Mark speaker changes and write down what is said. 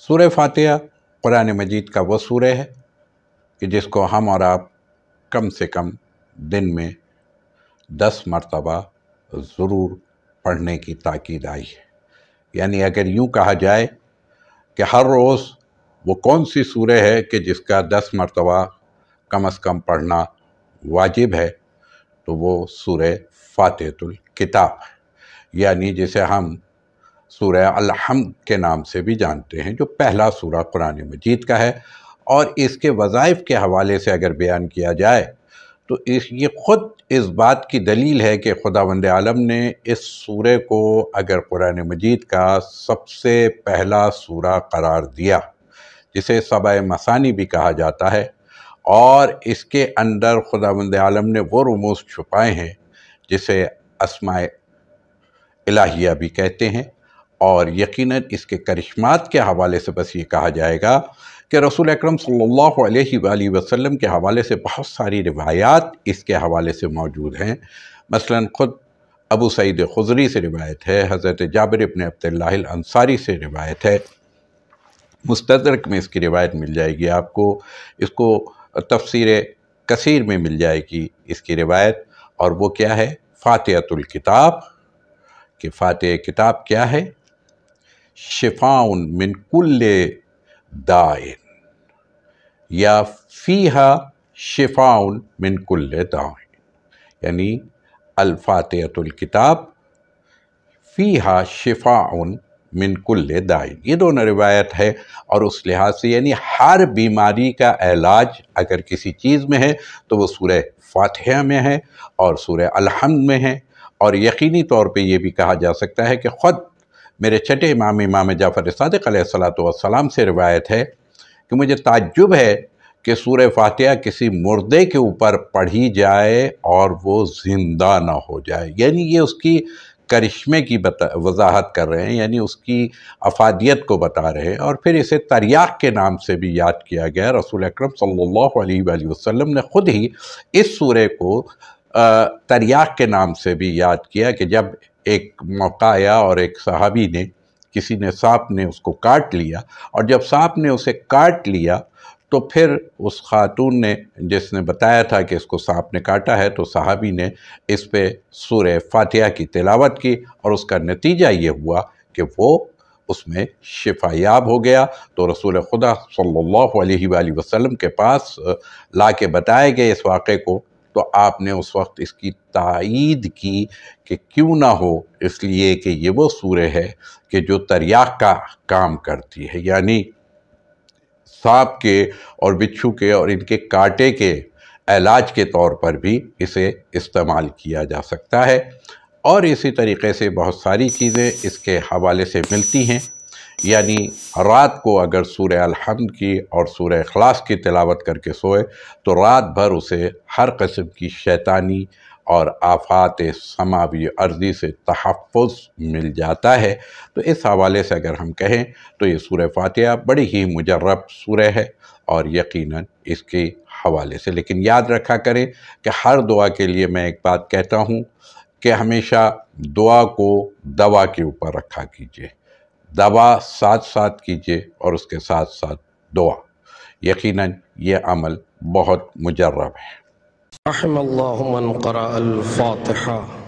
Speaker 1: सूर्य फातिहा कुरान मजीद का वो सूर्य है कि जिसको हम और आप कम से कम दिन में दस मरतबा ज़रूर पढ़ने की ताकीद आई है यानी अगर यूँ कहा जाए कि हर रोज़ वो कौन सी सूरह है कि जिसका दस मरतबा कम अज़ कम पढ़ना वाजिब है तो वो सूर्य फ़ातहतुल किताब है यानी जिसे हम सूर अलहम के नाम से भी जानते हैं जो पहला सूर कुरान मजीद का है और इसके वज़ाइफ के हवाले से अगर बयान किया जाए तो इस ये ख़ुद इस बात की दलील है कि खुदा वंद आलम ने इस सूर को अगर कुरान मजीद का सबसे पहला सूर करार दिया जिसे सबा मसानी भी कहा जाता है और इसके अंदर खुदा वंद आलम ने वो रमूज छुपाए हैं जिसे असमाय इलाहिया भी कहते हैं और यकीनन इसके करिश्मात के हवाले से बस ये कहा जाएगा कि रसूल अकरम सल्लल्लाहु अलैहि वसल्लम के हवाले से बहुत सारी रिवायात इसके हवाले से मौजूद हैं मसलन ख़ुद अबू सईद खुजरी से रिवायत है हज़रत जाबिर इबन अब्दुल्लासारी से रिवायत है मुस्तरक में इसकी रिवायत मिल जाएगी आपको इसको तफसर कसीर में मिल जाएगी इसकी रिवायत और वो क्या है फ़ातहतुल किताब कि फ़ातह किताब क्या है शिफाउन मिनकुल्ल दाइन या फ़ीहा शिफाउन मिनकुल्ल दाइन यानी किताब फ़ीहा शिफाउन मिनकुल दाइन ये दोनों रिवायत है और उस लिहाज से यानी हर बीमारी का इलाज अगर किसी चीज़ में है तो वो सूर्य फातह में है और सूर्य अलहमद में है और यकीनी तौर पे ये भी कहा जा सकता है कि ख़ुद मेरे छठे इमाम इमाम जाफ़र सदक सलाम से रिवायत है कि मुझे ताज्जुब है कि सूर फातह किसी मुर्दे के ऊपर पढ़ी जाए और वो ज़िंदा ना हो जाए यानी ये उसकी करिश्मे की बता वजाहत कर रहे हैं यानी उसकी अफादियत को बता रहे हैं और फिर इसे तरिया के नाम से भी याद किया गया रसूल अक्रम सल्लल्लाहु अलैहि वसल्लम ने ख़ुद ही इस सूर्य को तरिया के नाम से भी याद किया कि जब एक मौका आया और एक सहाबी ने किसी ने सांप ने उसको काट लिया और जब सांप ने उसे काट लिया तो फिर उस खातून ने जिसने बताया था कि इसको सांप ने काटा है तो साहबी ने इस पे सुर फातिहा की तिलावत की और उसका नतीजा ये हुआ कि वो उसमें शिफायाब हो गया तो रसूल खुदा सल्लल्लाहु अलैहि वसल्लम के पास ला के बताए गए इस वाक़े को तो आपने उस वक्त इसकी तइद की कि क्यों ना हो इसलिए कि ये वो सूर्य है कि जो तरिया का काम करती है यानी सांप के और बिच्छू के और इनके कांटे के इलाज के तौर पर भी इसे इस्तेमाल किया जा सकता है और इसी तरीके से बहुत सारी चीज़ें इसके हवाले से मिलती हैं यानी रात को अगर सूर्य अलहमद की और सूर्य अखलास की तिलावत करके सोए तो रात भर उसे हर कस्म की शैतानी और आफात समावी अर्जी से तहफ़ मिल जाता है तो इस हवाले से अगर हम कहें तो ये सूर्य फातह बड़ी ही मुजरब सूर्य है और यकीनन इसके हवाले से लेकिन याद रखा करें कि हर दुआ के लिए मैं एक बात कहता हूँ कि हमेशा दुआ को दवा के ऊपर रखा कीजिए दवा साथ साथ कीजिए और उसके साथ साथ दुआ यकीनन ये अमल बहुत मुजर्रब है